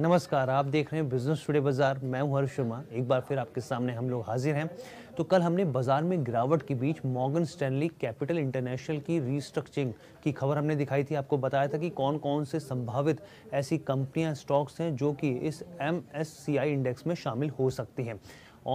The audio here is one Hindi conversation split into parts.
नमस्कार आप देख रहे हैं बिजनेस टुडे बाजार मैं हूं हर्ष शर्मा एक बार फिर आपके सामने हम लोग हाजिर हैं तो कल हमने बाजार में गिरावट के बीच मॉर्गन स्टैनली कैपिटल इंटरनेशनल की रीस्ट्रक्चरिंग की खबर हमने दिखाई थी आपको बताया था कि कौन कौन से संभावित ऐसी कंपनियां स्टॉक्स हैं जो कि इस एम इंडेक्स में शामिल हो सकती हैं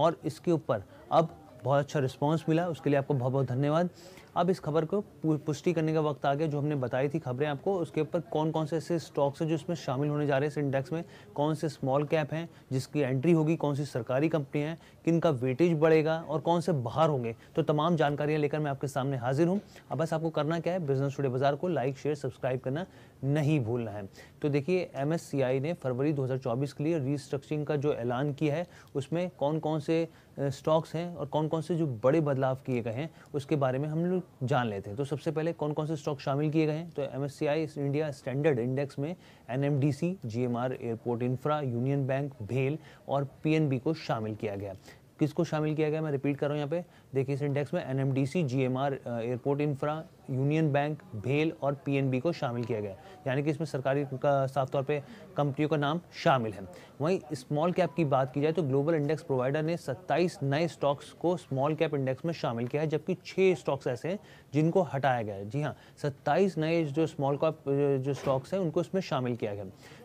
और इसके ऊपर अब बहुत अच्छा रिस्पॉन्स मिला उसके लिए आपको बहुत बहुत धन्यवाद अब इस खबर को पुष्टि करने का वक्त आ गया जो हमने बताई थी खबरें आपको उसके ऊपर कौन कौन से ऐसे स्टॉक्स हैं जो इसमें शामिल होने जा रहे हैं इस इंडेक्स में कौन से स्मॉल कैप हैं जिसकी एंट्री होगी कौन सी सरकारी कंपनियाँ हैं किन का वेटेज बढ़ेगा और कौन से बाहर होंगे तो तमाम जानकारियाँ लेकर मैं आपके सामने हाजिर हूँ अब बस आपको करना क्या है बिजनेस टूडे बाजार को लाइक शेयर सब्सक्राइब करना नहीं भूलना है तो देखिए एम ने फरवरी दो के लिए रिस्ट्रक्चरिंग का जो ऐलान किया है उसमें कौन कौन से स्टॉक्स हैं और कौन कौन से जो बड़े बदलाव किए गए हैं उसके बारे में हम लोग जान लेते हैं तो सबसे पहले कौन कौन से स्टॉक शामिल किए गए हैं तो एम इंडिया स्टैंडर्ड इंडेक्स में N M airport infra union bank भेल और पी को शामिल किया गया किसको शामिल किया गया मैं रिपीट कर रहा हूँ यहाँ पे देखिए इस इंडेक्स में N M airport infra union bank भेल और पीएनबी को शामिल किया गया यानी कि इसमें सरकारी का साफ तौर पे कंपनियों का नाम शामिल है वहीं स्मॉल कैप की बात की जाए तो ग्लोबल इंडेक्स प्रोवाइडर ने 27 नए स्टॉक्स को स्मॉल कैप इंडेक्स में शामिल किया है जबकि छः स्टॉक्स ऐसे हैं जिनको हटाया गया है जी हाँ सत्ताईस नए जो स्मॉल कैप जो स्टॉक्स हैं उनको इसमें शामिल किया गया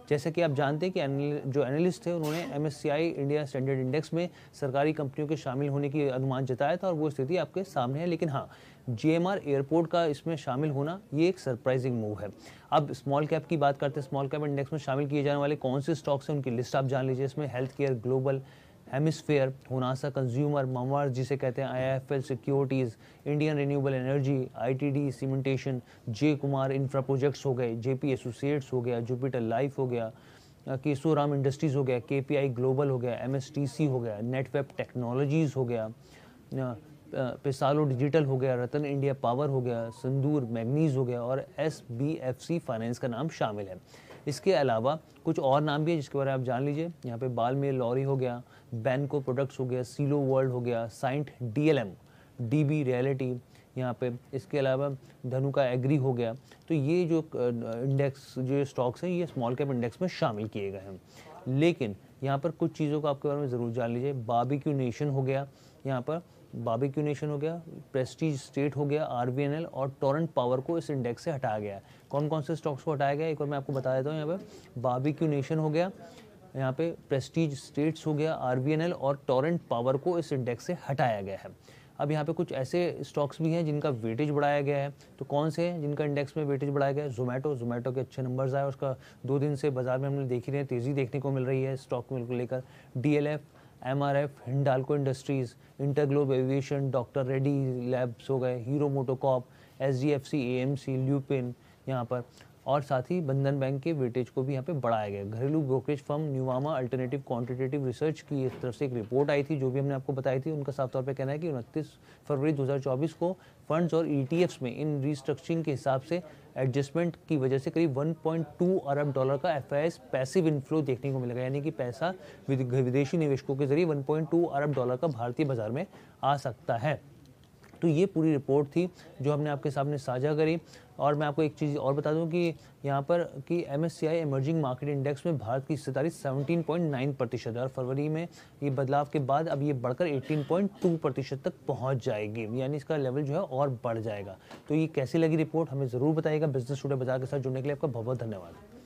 जैसे कि आप जानते हैं कि जो एनालिस्ट थे उन्होंने एम इंडिया स्टैंडर्ड इंडेक्स में सरकारी कंपनियों के शामिल होने की अनुमान जताया था और वो स्थिति आपके सामने है लेकिन हाँ जे एयरपोर्ट का इसमें शामिल होना ये एक सरप्राइजिंग मूव है अब स्मॉल कैप की बात करते हैं स्मॉल कैप इंडेक्स में शामिल किए जाने वाले कौन से स्टॉक्स हैं उनकी लिस्ट आप जान लीजिए इसमें health care global hemisphere Honasa consumer मवार जिसे कहते हैं IIFL securities Indian renewable energy ITD cementation J Kumar infra projects हो गए जेपी एसोसिएट्स हो गया जुपिटर लाइफ हो गया केसोराम इंडस्ट्रीज़ हो गया केपीआई ग्लोबल हो गया एमएसटीसी हो गया नेटवेब टेक्नोलॉजीज़ हो गया पिसालो डिजिटल हो गया रतन इंडिया पावर हो गया संदूर मैगनीज हो गया और S B F C finance का नाम शामिल है इसके अलावा कुछ और नाम भी है जिसके बारे में आप जान लीजिए यहाँ पे बाल में लॉरी हो गया बैनको प्रोडक्ट्स हो गया सीलो वर्ल्ड हो गया Cyient D L M D B realty यहाँ पे इसके अलावा धनु का एग्री हो गया तो ये जो इंडेक्स जो स्टॉक्स हैं ये स्मॉल कैप इंडेक्स में शामिल किए गए हैं लेकिन यहाँ पर कुछ चीज़ों को आपके बारे में ज़रूर जान लीजिए बाबी नेशन हो गया यहाँ पर बाबिक्यू नेशन हो गया प्रेस्टीज स्टेट हो गया आर और टोरेंट पावर को इस इंडेक्स से हटाया गया है कौन कौन से स्टॉक्स को हटाया गया एक और मैं आपको बता देता हूँ यहाँ पर बाबिक्यू नेशन हो गया यहाँ पे प्रेस्टीज स्टेट्स हो गया आर और टोरेंट पावर को इस इंडेक्स से हटाया गया है अब यहाँ पे कुछ ऐसे स्टॉक्स भी हैं जिनका वेटेज बढ़ाया गया है तो कौन से हैं जिनका इंडेक्स में वेटेज बढ़ाया गया है जोमेटो जोमेटो के अच्छे नंबर्स आए उसका दो दिन से बाजार में हमने देख ही रहे हैं तेज़ी देखने को मिल रही है स्टॉक को लेकर D M R F Hindalco industries InterGlobe aviation doctor Reddy labs हो गए Hero MotoCorp S D F C A M C Lupin यहाँ पर और साथ ही बंधन बैंक के वेटेज को भी यहाँ पे बढ़ाया गया घरेलू brokerage firm Nuvama alternative quantitative research की इस तरफ से एक रिपोर्ट आई थी जो भी हमने आपको बताई थी उनका साफ तौर पर कहना है कि उनतीस फरवरी 2024 को फंड्स और ई e में इन रिस्ट्रक्चरिंग के हिसाब से एडजस्टमेंट की वजह से करीब 1.2 अरब डॉलर का एफ पैसिव इनफ्लो देखने को मिलेगा यानी कि पैसा विदेशी निवेशकों के जरिए 1.2 अरब डॉलर का भारतीय बाजार में आ सकता है तो ये पूरी रिपोर्ट थी जो हमने आपके सामने साझा करी और मैं आपको एक चीज़ और बता दूं कि यहाँ पर कि M S emerging market index में भारत की हिस्सेदारी 17.9 प्रतिशत है और फरवरी में ये बदलाव के बाद अब ये बढ़कर 18.2 प्रतिशत तक पहुँच जाएगी यानी इसका लेवल जो है और बढ़ जाएगा तो ये कैसी लगी रिपोर्ट हमें ज़रूर बताएगा बिजनेस टूडे बाजार के साथ जुड़ने के लिए आपका बहुत बहुत धन्यवाद